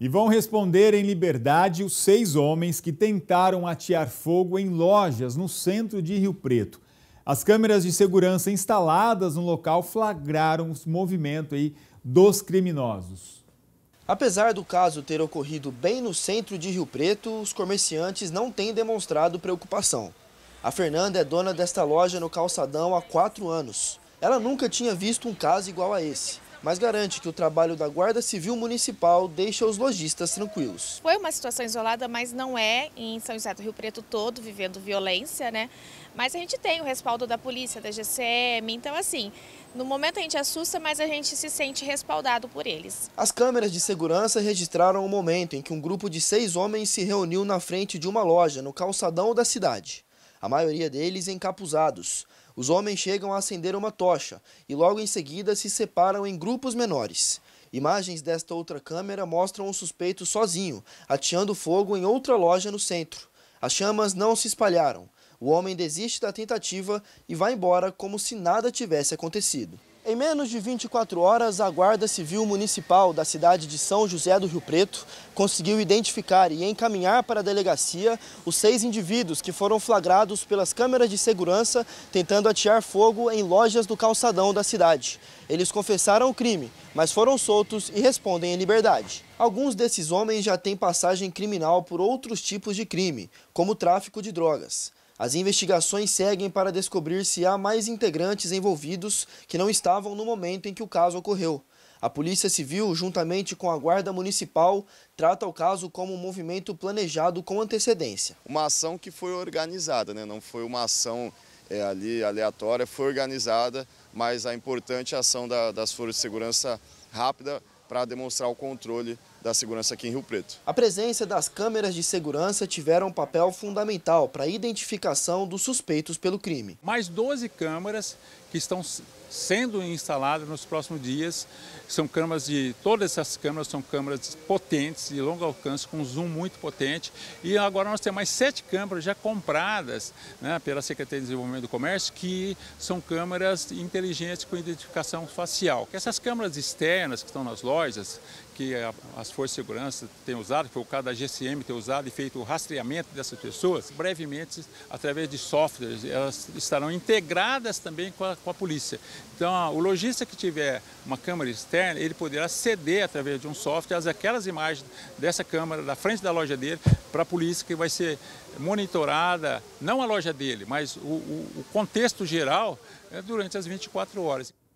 E vão responder em liberdade os seis homens que tentaram atear fogo em lojas no centro de Rio Preto. As câmeras de segurança instaladas no local flagraram os movimentos aí dos criminosos. Apesar do caso ter ocorrido bem no centro de Rio Preto, os comerciantes não têm demonstrado preocupação. A Fernanda é dona desta loja no Calçadão há quatro anos. Ela nunca tinha visto um caso igual a esse mas garante que o trabalho da Guarda Civil Municipal deixa os lojistas tranquilos. Foi uma situação isolada, mas não é em São José do Rio Preto todo vivendo violência, né? Mas a gente tem o respaldo da polícia, da GCM, então assim, no momento a gente assusta, mas a gente se sente respaldado por eles. As câmeras de segurança registraram o momento em que um grupo de seis homens se reuniu na frente de uma loja no calçadão da cidade a maioria deles encapuzados. Os homens chegam a acender uma tocha e logo em seguida se separam em grupos menores. Imagens desta outra câmera mostram o suspeito sozinho, ateando fogo em outra loja no centro. As chamas não se espalharam. O homem desiste da tentativa e vai embora como se nada tivesse acontecido. Em menos de 24 horas, a Guarda Civil Municipal da cidade de São José do Rio Preto conseguiu identificar e encaminhar para a delegacia os seis indivíduos que foram flagrados pelas câmeras de segurança tentando atear fogo em lojas do calçadão da cidade. Eles confessaram o crime, mas foram soltos e respondem em liberdade. Alguns desses homens já têm passagem criminal por outros tipos de crime, como tráfico de drogas. As investigações seguem para descobrir se há mais integrantes envolvidos que não estavam no momento em que o caso ocorreu. A Polícia Civil, juntamente com a Guarda Municipal, trata o caso como um movimento planejado com antecedência. Uma ação que foi organizada, né? não foi uma ação é, ali aleatória, foi organizada, mas a importante ação da, das forças de segurança rápida para demonstrar o controle da segurança aqui em Rio Preto. A presença das câmeras de segurança tiveram um papel fundamental para a identificação dos suspeitos pelo crime. Mais 12 câmeras que estão sendo instaladas nos próximos dias. São câmeras de. Todas essas câmeras são câmeras potentes, de longo alcance, com zoom muito potente. E agora nós temos mais sete câmeras já compradas né, pela Secretaria de Desenvolvimento do Comércio, que são câmeras inteligentes com identificação facial. Que essas câmeras externas que estão nas lojas, que as forças de segurança têm usado, foi o caso da GCM ter usado e feito o rastreamento dessas pessoas, brevemente, através de softwares, elas estarão integradas também com a com a polícia. Então, o lojista que tiver uma câmera externa, ele poderá ceder através de um software aquelas imagens dessa câmera da frente da loja dele para a polícia que vai ser monitorada, não a loja dele, mas o, o, o contexto geral é, durante as 24 horas.